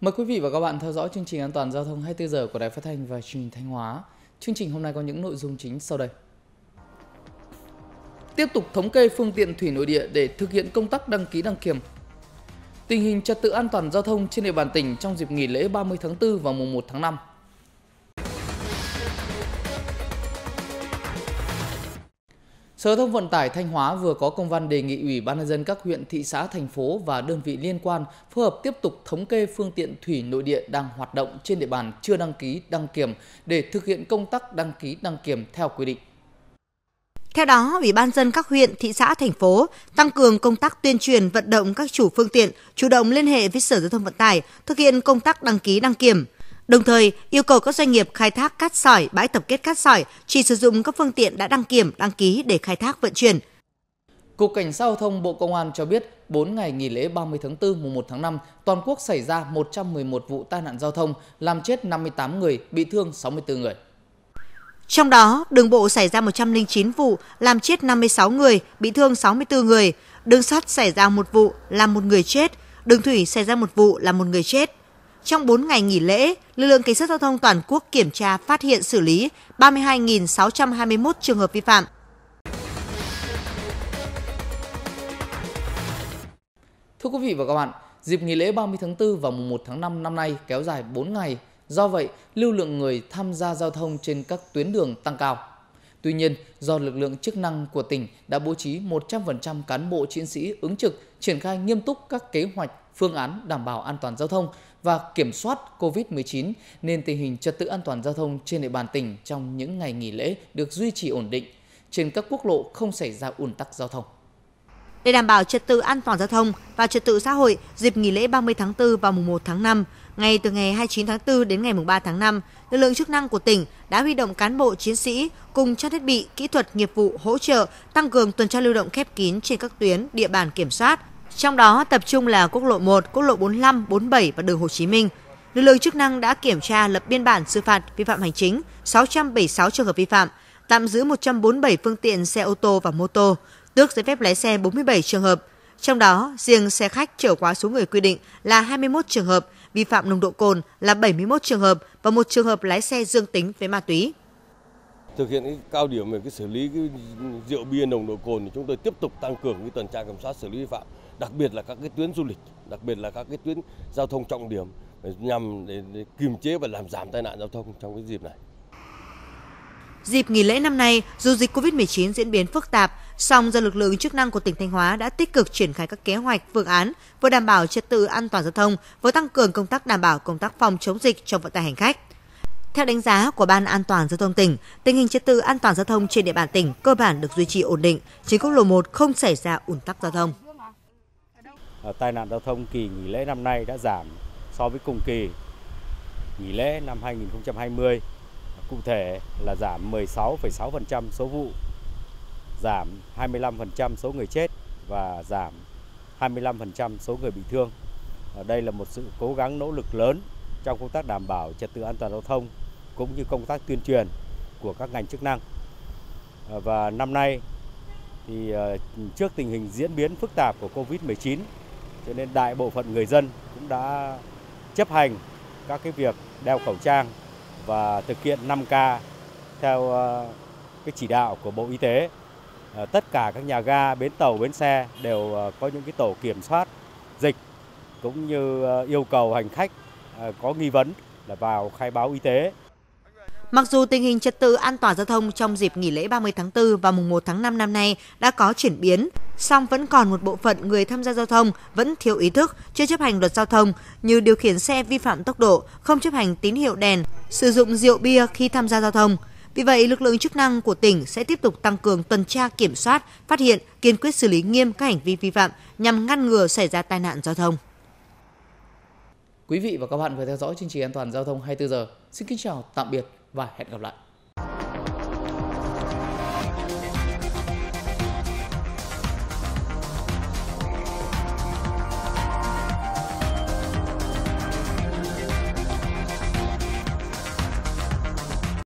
Mời quý vị và các bạn theo dõi chương trình an toàn giao thông 24 giờ của Đài Phát thanh và Truyền hình Thanh Hóa. Chương trình hôm nay có những nội dung chính sau đây. Tiếp tục thống kê phương tiện thủy nội địa để thực hiện công tác đăng ký đăng kiểm. Tình hình trật tự an toàn giao thông trên địa bàn tỉnh trong dịp nghỉ lễ 30 tháng 4 và mùng 1 tháng 5. Sở Thông Vận tải Thanh Hóa vừa có công văn đề nghị Ủy ban nhân dân các huyện, thị xã, thành phố và đơn vị liên quan phối hợp tiếp tục thống kê phương tiện thủy nội địa đang hoạt động trên địa bàn chưa đăng ký đăng kiểm để thực hiện công tác đăng ký đăng kiểm theo quy định. Theo đó, Ủy ban dân các huyện, thị xã, thành phố tăng cường công tác tuyên truyền vận động các chủ phương tiện chủ động liên hệ với Sở Giao thông Vận tải thực hiện công tác đăng ký đăng kiểm – Đồng thời, yêu cầu các doanh nghiệp khai thác cát sỏi, bãi tập kết cát sỏi chỉ sử dụng các phương tiện đã đăng kiểm, đăng ký để khai thác vận chuyển. Cục Cảnh sát Giao thông Bộ Công an cho biết, 4 ngày nghỉ lễ 30 tháng 4 mùng 1 tháng 5, toàn quốc xảy ra 111 vụ tai nạn giao thông, làm chết 58 người, bị thương 64 người. Trong đó, đường bộ xảy ra 109 vụ, làm chết 56 người, bị thương 64 người. Đường sắt xảy ra một vụ, làm một người chết. Đường thủy xảy ra một vụ, làm một người chết. Trong 4 ngày nghỉ lễ, lực lượng cảnh sát giao thông toàn quốc kiểm tra, phát hiện xử lý 32.621 trường hợp vi phạm. Thưa quý vị và các bạn, dịp nghỉ lễ 30 tháng 4 và mùng 1 tháng 5 năm nay kéo dài 4 ngày. Do vậy, lưu lượng người tham gia giao thông trên các tuyến đường tăng cao. Tuy nhiên, do lực lượng chức năng của tỉnh đã bố trí 100% cán bộ chiến sĩ ứng trực triển khai nghiêm túc các kế hoạch phương án đảm bảo an toàn giao thông và kiểm soát COVID-19 nên tình hình trật tự an toàn giao thông trên địa bàn tỉnh trong những ngày nghỉ lễ được duy trì ổn định. Trên các quốc lộ không xảy ra ùn tắc giao thông. Để đảm bảo trật tự an toàn giao thông và trật tự xã hội dịp nghỉ lễ 30 tháng 4 và mùng 1 tháng 5, ngay từ ngày 29 tháng 4 đến ngày mùng 3 tháng 5, lực lượng chức năng của tỉnh đã huy động cán bộ chiến sĩ cùng trang thiết bị, kỹ thuật nghiệp vụ hỗ trợ tăng cường tuần tra lưu động khép kín trên các tuyến địa bàn kiểm soát, trong đó tập trung là quốc lộ 1, quốc lộ 45, 47 và đường Hồ Chí Minh. Lực lượng chức năng đã kiểm tra lập biên bản xử phạt vi phạm hành chính 676 trường hợp vi phạm, tạm giữ 147 phương tiện xe ô tô và mô tô, tước giấy phép lái xe 47 trường hợp. Trong đó, riêng xe khách chở quá số người quy định là 21 trường hợp, vi phạm nồng độ cồn là 71 trường hợp và một trường hợp lái xe dương tính với ma túy. Thực hiện cái cao điểm về cái xử lý cái rượu bia nồng độ cồn thì chúng tôi tiếp tục tăng cường cái tuần tra kiểm soát xử lý vi phạm đặc biệt là các cái tuyến du lịch, đặc biệt là các cái tuyến giao thông trọng điểm nhằm để, để kiềm chế và làm giảm tai nạn giao thông trong cái dịp này. Dịp nghỉ lễ năm nay, dù dịch COVID-19 diễn biến phức tạp, song do lực lượng chức năng của tỉnh Thanh Hóa đã tích cực triển khai các kế hoạch, phương án vừa đảm bảo trật tự an toàn giao thông, vừa tăng cường công tác đảm bảo công tác phòng chống dịch trong vận tải hành khách. Theo đánh giá của Ban An toàn giao thông tỉnh, tình hình trật tự an toàn giao thông trên địa bàn tỉnh cơ bản được duy trì ổn định, trên quốc lộ 1 không xảy ra ủn tắc giao thông. Ờ, tai nạn giao thông kỳ nghỉ lễ năm nay đã giảm so với cùng kỳ nghỉ lễ năm 2020. Cụ thể là giảm 16,6% số vụ, giảm 25% số người chết và giảm 25% số người bị thương. Ờ, đây là một sự cố gắng nỗ lực lớn trong công tác đảm bảo trật tự an toàn giao thông cũng như công tác tuyên truyền của các ngành chức năng. Ờ, và năm nay thì trước tình hình diễn biến phức tạp của Covid-19 cho nên đại bộ phận người dân cũng đã chấp hành các cái việc đeo khẩu trang và thực hiện 5K theo ờ, cái chỉ đạo của Bộ Y tế. Ờ, tất cả các nhà ga, bến tàu, bến xe đều ờ, có những cái tổ kiểm soát dịch cũng như yêu cầu hành khách có nghi vấn là vào khai báo y tế Mặc dù tình hình trật tự an toàn giao thông trong dịp nghỉ lễ 30 tháng 4 và mùng 1 tháng 5 năm nay đã có chuyển biến, song vẫn còn một bộ phận người tham gia giao thông vẫn thiếu ý thức, chưa chấp hành luật giao thông như điều khiển xe vi phạm tốc độ, không chấp hành tín hiệu đèn, sử dụng rượu bia khi tham gia giao thông. Vì vậy, lực lượng chức năng của tỉnh sẽ tiếp tục tăng cường tuần tra kiểm soát, phát hiện, kiên quyết xử lý nghiêm các hành vi vi phạm nhằm ngăn ngừa xảy ra tai nạn giao thông. Quý vị và các bạn vừa theo dõi chương trình an toàn giao thông 24 giờ. Xin kính chào, tạm biệt và hẹn gặp lại